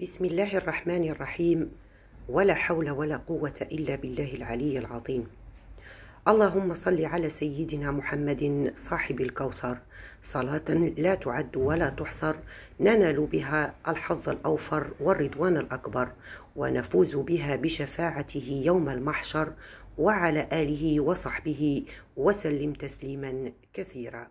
بسم الله الرحمن الرحيم ولا حول ولا قوة إلا بالله العلي العظيم اللهم صل على سيدنا محمد صاحب الكوثر صلاة لا تعد ولا تحصر ننال بها الحظ الأوفر والرضوان الأكبر ونفوز بها بشفاعته يوم المحشر وعلى آله وصحبه وسلم تسليما كثيرا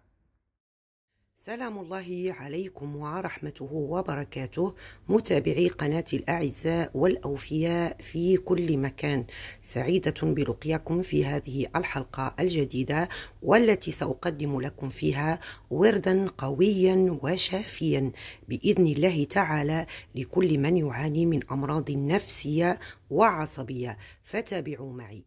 سلام الله عليكم ورحمته وبركاته متابعي قناتي الأعزاء والأوفياء في كل مكان سعيدة بلقياكم في هذه الحلقة الجديدة والتي سأقدم لكم فيها وردا قويا وشافيا بإذن الله تعالى لكل من يعاني من أمراض نفسية وعصبية فتابعوا معي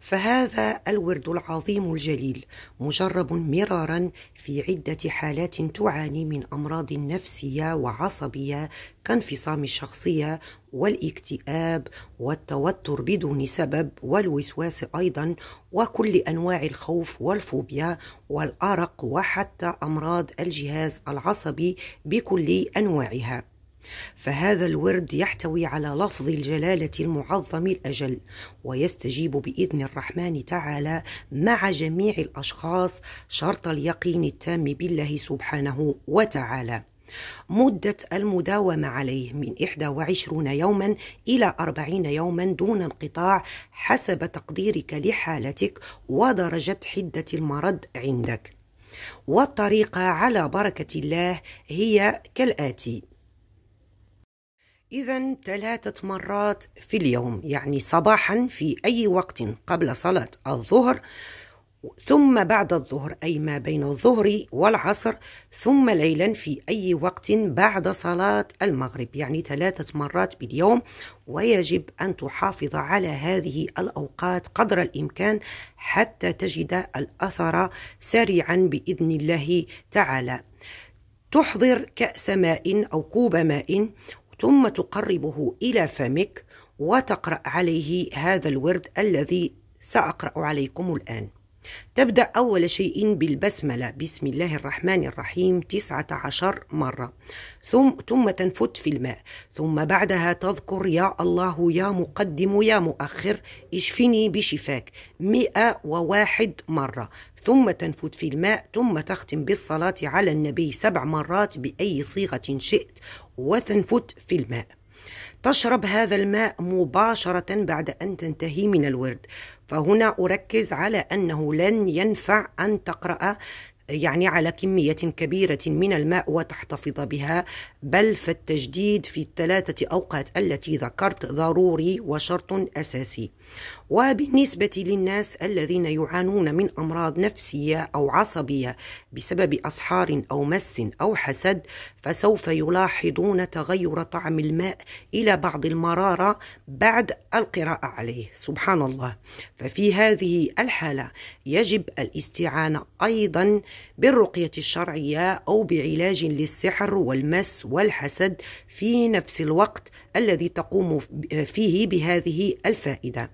فهذا الورد العظيم الجليل مجرب مرارا في عده حالات تعاني من امراض نفسيه وعصبيه كانفصام الشخصيه والاكتئاب والتوتر بدون سبب والوسواس ايضا وكل انواع الخوف والفوبيا والارق وحتى امراض الجهاز العصبي بكل انواعها فهذا الورد يحتوي على لفظ الجلاله المعظم الاجل ويستجيب باذن الرحمن تعالى مع جميع الاشخاص شرط اليقين التام بالله سبحانه وتعالى مدة المداومة عليه من 21 يوما إلى 40 يوما دون انقطاع حسب تقديرك لحالتك ودرجة حدة المرض عندك والطريقة على بركة الله هي كالآتي إذا ثلاثة مرات في اليوم يعني صباحا في أي وقت قبل صلاة الظهر ثم بعد الظهر أي ما بين الظهر والعصر ثم ليلا في أي وقت بعد صلاة المغرب يعني ثلاثة مرات باليوم ويجب أن تحافظ على هذه الأوقات قدر الإمكان حتى تجد الأثر سريعا بإذن الله تعالى تحضر كأس ماء أو كوب ماء ثم تقربه إلى فمك وتقرأ عليه هذا الورد الذي سأقرأ عليكم الآن تبدأ أول شيء بالبسملة بسم الله الرحمن الرحيم تسعة عشر مرة ثم, ثم تنفت في الماء ثم بعدها تذكر يا الله يا مقدم يا مؤخر اشفني بشفاك مئة وواحد مرة ثم تنفت في الماء ثم تختم بالصلاة على النبي سبع مرات بأي صيغة شئت وتنفت في الماء تشرب هذا الماء مباشرة بعد أن تنتهي من الورد فهنا أركز على أنه لن ينفع أن تقرأ يعني على كمية كبيرة من الماء وتحتفظ بها بل فالتجديد في الثلاثة أوقات التي ذكرت ضروري وشرط أساسي وبالنسبة للناس الذين يعانون من أمراض نفسية أو عصبية بسبب أسحار أو مس أو حسد فسوف يلاحظون تغير طعم الماء إلى بعض المرارة بعد القراءة عليه سبحان الله ففي هذه الحالة يجب الاستعانة أيضا بالرقية الشرعية أو بعلاج للسحر والمس والحسد في نفس الوقت الذي تقوم فيه بهذه الفائدة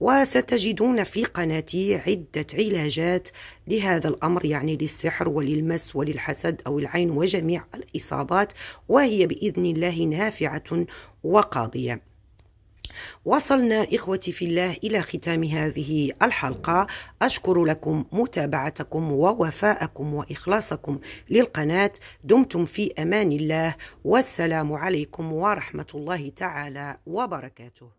وستجدون في قناتي عدة علاجات لهذا الأمر يعني للسحر وللمس وللحسد أو العين وجميع الإصابات وهي بإذن الله نافعة وقاضية وصلنا إخوتي في الله إلى ختام هذه الحلقة أشكر لكم متابعتكم ووفاءكم وإخلاصكم للقناة دمتم في أمان الله والسلام عليكم ورحمة الله تعالى وبركاته